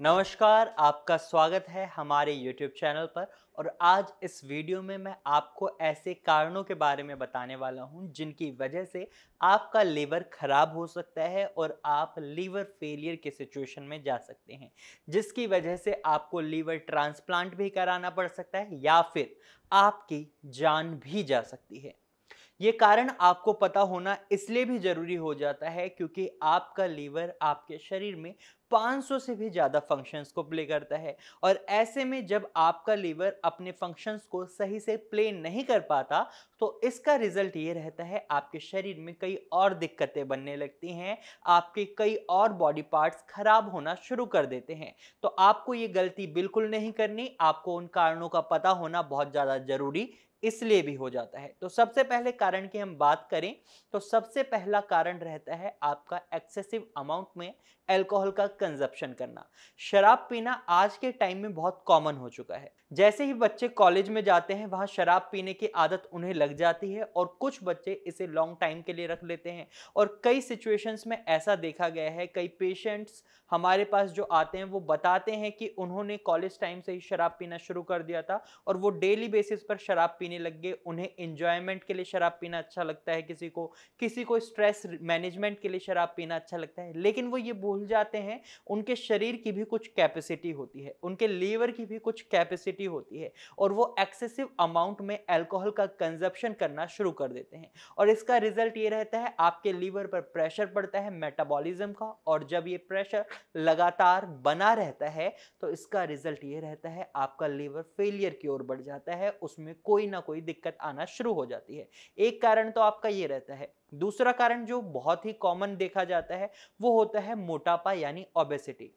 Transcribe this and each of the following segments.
नमस्कार आपका स्वागत है हमारे YouTube चैनल पर और आज इस वीडियो में मैं आपको ऐसे कारणों के बारे में बताने वाला हूं जिनकी वजह से आपका लीवर खराब हो सकता है और आप लीवर फेलियर के सिचुएशन में जा सकते हैं जिसकी वजह से आपको लीवर ट्रांसप्लांट भी कराना पड़ सकता है या फिर आपकी जान भी जा सकती है ये कारण आपको पता होना इसलिए भी ज़रूरी हो जाता है क्योंकि आपका लीवर आपके शरीर में 500 से भी ज़्यादा फंक्शंस को प्ले करता है और ऐसे में जब आपका लीवर अपने फंक्शंस को सही से प्ले नहीं कर पाता तो इसका रिजल्ट ये रहता है आपके शरीर में कई और दिक्कतें बनने लगती हैं आपके कई और बॉडी पार्ट्स खराब होना शुरू कर देते हैं तो आपको ये गलती बिल्कुल नहीं करनी आपको उन कारणों का पता होना बहुत ज़्यादा ज़रूरी इसलिए भी हो जाता है तो सबसे पहले कारण की हम बात करें तो सबसे पहला कारण रहता है आपका एक्सेसिव अमाउंट में अल्कोहल का कंजप्शन करना शराब पीना आज के टाइम में बहुत कॉमन हो चुका है जैसे ही बच्चे कॉलेज में जाते हैं वहाँ शराब पीने की आदत उन्हें लग जाती है और कुछ बच्चे इसे लॉन्ग टाइम के लिए रख लेते हैं और कई सिचुएशंस में ऐसा देखा गया है कई पेशेंट्स हमारे पास जो आते हैं वो बताते हैं कि उन्होंने कॉलेज टाइम से ही शराब पीना शुरू कर दिया था और वो डेली बेसिस पर शराब पी पीने लग गए उन्हें इंजॉयमेंट के लिए शराब पीना अच्छा लगता है किसी को किसी को स्ट्रेस मैनेजमेंट के लिए शराब पीना अच्छा लगता है लेकिन वो ये भूल जाते हैं उनके शरीर की भी कुछ कैपेसिटी होती है उनके लीवर की भी कुछ कैपेसिटी होती है और वो एक्सेसिव अमाउंट में एल्कोहल का कंजप्शन करना शुरू कर देते हैं और इसका रिजल्ट ये रहता है आपके लीवर पर प्रेशर पड़ता है मेटाबॉलिज्म का और जब ये प्रेशर लगातार बना रहता है तो इसका रिजल्ट ये रहता है आपका लीवर फेलियर की ओर बढ़ जाता है उसमें कोई ना ना कोई दिक्कत आना शुरू हो जाती है एक कारण तो आपका ये रहता है दूसरा कारण जो बहुत ही कॉमन देखा जाता है वो होता है मोटापा यानी ओबेसिटी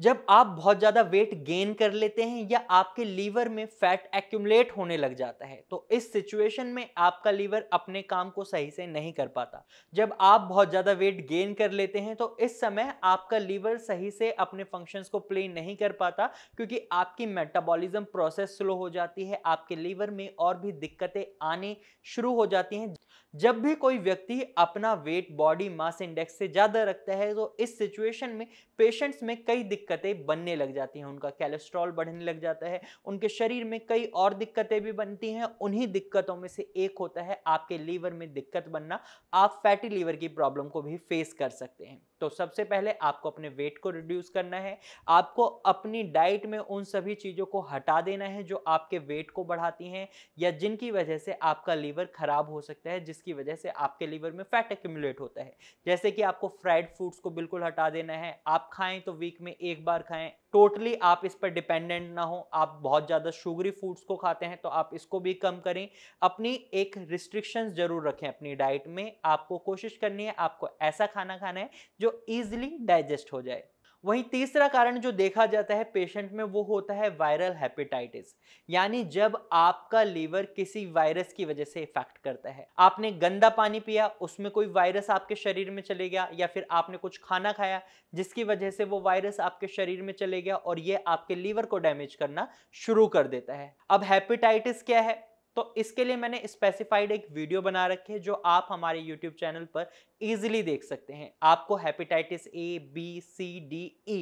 जब आप बहुत ज़्यादा वेट गेन कर लेते हैं या आपके लीवर में फैट एक्यूमलेट होने लग जाता है तो इस सिचुएशन में आपका लीवर अपने काम को सही से नहीं कर पाता जब आप बहुत ज़्यादा वेट गेन कर लेते हैं तो इस समय आपका लीवर सही से अपने फंक्शंस को प्ले नहीं कर पाता क्योंकि आपकी मेटाबॉलिज्म प्रोसेस स्लो हो जाती है आपके लीवर में और भी दिक्कतें आने शुरू हो जाती हैं जब भी कोई व्यक्ति अपना वेट बॉडी मास इंडेक्स से ज़्यादा रखता है तो इस सिचुएशन में पेशेंट्स में कई दिक्कत दिक्कतें बनने लग जाती हैं उनका कैलेस्ट्रॉल बढ़ने लग जाता है उनके शरीर में कई और दिक्कतें भी बनती हैं उन्हीं दिक्कतों में से एक होता है आपके लीवर में दिक्कत बनना आप फैटी लीवर की प्रॉब्लम को भी फेस कर सकते हैं तो सबसे पहले आपको अपने वेट को रिड्यूस करना है आपको अपनी डाइट में उन सभी चीज़ों को हटा देना है जो आपके वेट को बढ़ाती हैं या जिनकी वजह से आपका लीवर ख़राब हो सकता है जिसकी वजह से आपके लीवर में फैट एक्यूमुलेट होता है जैसे कि आपको फ्राइड फूड्स को बिल्कुल हटा देना है आप खाएं तो वीक में एक बार खाएं टोटली आप इस पर डिपेंडेंट ना हो आप बहुत ज़्यादा शुगरी फूड्स को खाते हैं तो आप इसको भी कम करें अपनी एक रिस्ट्रिक्शन ज़रूर रखें अपनी डाइट में आपको कोशिश करनी है आपको ऐसा खाना खाना है जो ईजिली डाइजेस्ट हो जाए वहीं तीसरा कारण जो देखा जाता है पेशेंट में वो होता है वायरल हेपेटाइटिस यानी जब आपका लीवर किसी वायरस की वजह से इफेक्ट करता है आपने गंदा पानी पिया उसमें कोई वायरस आपके शरीर में चले गया या फिर आपने कुछ खाना खाया जिसकी वजह से वो वायरस आपके शरीर में चले गया और ये आपके लीवर को डैमेज करना शुरू कर देता है अब हेपेटाइटिस क्या है तो इसके लिए मैंने स्पेसिफाइड एक वीडियो बना रखी है जो आप हमारे यूट्यूब चैनल पर ईजिली देख सकते हैं आपको hepatitis A B C D E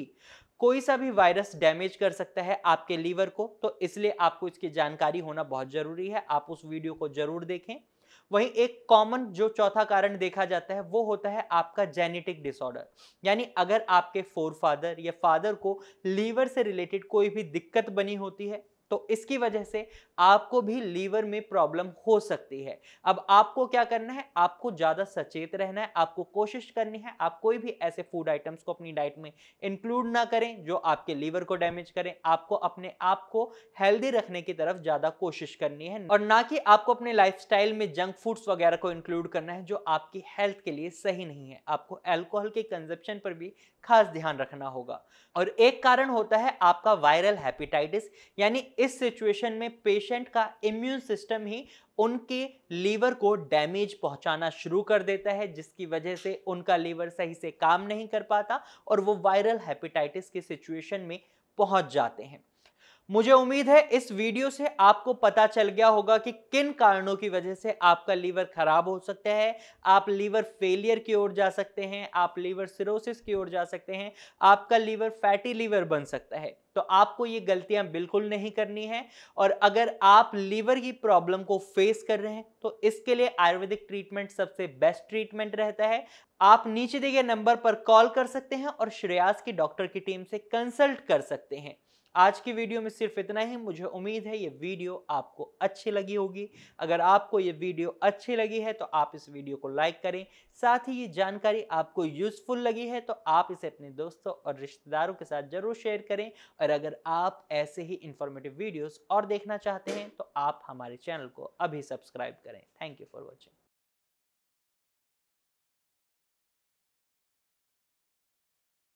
कोई सा भी वायरस डैमेज कर सकता है आपके लीवर को तो इसलिए आपको इसकी जानकारी होना बहुत ज़रूरी है आप उस वीडियो को ज़रूर देखें वहीं एक कॉमन जो चौथा कारण देखा जाता है वो होता है आपका जेनेटिक डिसऑर्डर यानी अगर आपके फोर फादर या फादर को लीवर से रिलेटेड कोई भी दिक्कत बनी होती है तो इसकी वजह से आपको भी लीवर में प्रॉब्लम हो सकती है अब आपको क्या करना है आपको ज़्यादा सचेत रहना है आपको कोशिश करनी है आप कोई भी ऐसे फूड आइटम्स को अपनी डाइट में इंक्लूड ना करें जो आपके लीवर को डैमेज करें आपको अपने आप को हेल्दी रखने की तरफ ज़्यादा कोशिश करनी है और ना कि आपको अपने लाइफ में जंक फूड्स वगैरह को इंक्लूड करना है जो आपकी हेल्थ के लिए सही नहीं है आपको एल्कोहल के कंजप्शन पर भी खास ध्यान रखना होगा और एक कारण होता है आपका वायरल हेपेटाइटिस यानी इस सिचुएशन में पेशेंट का इम्यून सिस्टम ही उनके लीवर को डैमेज पहुंचाना शुरू कर देता है जिसकी वजह से उनका लीवर सही से काम नहीं कर पाता और वो वायरल हैपेटाइटिस की सिचुएशन में पहुंच जाते हैं मुझे उम्मीद है इस वीडियो से आपको पता चल गया होगा कि किन कारणों की वजह से आपका लीवर खराब हो सकता है आप लीवर फेलियर की ओर जा सकते हैं आप लीवर सिरोसिस की ओर जा सकते हैं आपका लीवर फैटी लीवर बन सकता है तो आपको ये गलतियां बिल्कुल नहीं करनी है और अगर आप लीवर की प्रॉब्लम को फेस कर रहे हैं तो इसके लिए आयुर्वेदिक ट्रीटमेंट सबसे बेस्ट ट्रीटमेंट रहता है आप नीचे दिए गए नंबर पर कॉल कर सकते हैं और श्रेयास की डॉक्टर की टीम से कंसल्ट कर सकते हैं आज की वीडियो में सिर्फ इतना ही मुझे उम्मीद है ये वीडियो आपको अच्छी लगी होगी अगर आपको ये वीडियो अच्छी लगी है तो आप इस वीडियो को लाइक करें साथ ही ये जानकारी आपको यूजफुल लगी है तो आप इसे अपने दोस्तों और रिश्तेदारों के साथ जरूर शेयर करें और अगर आप ऐसे ही इंफॉर्मेटिव वीडियोज़ और देखना चाहते हैं तो आप हमारे चैनल को अभी सब्सक्राइब करें थैंक यू फॉर वॉचिंग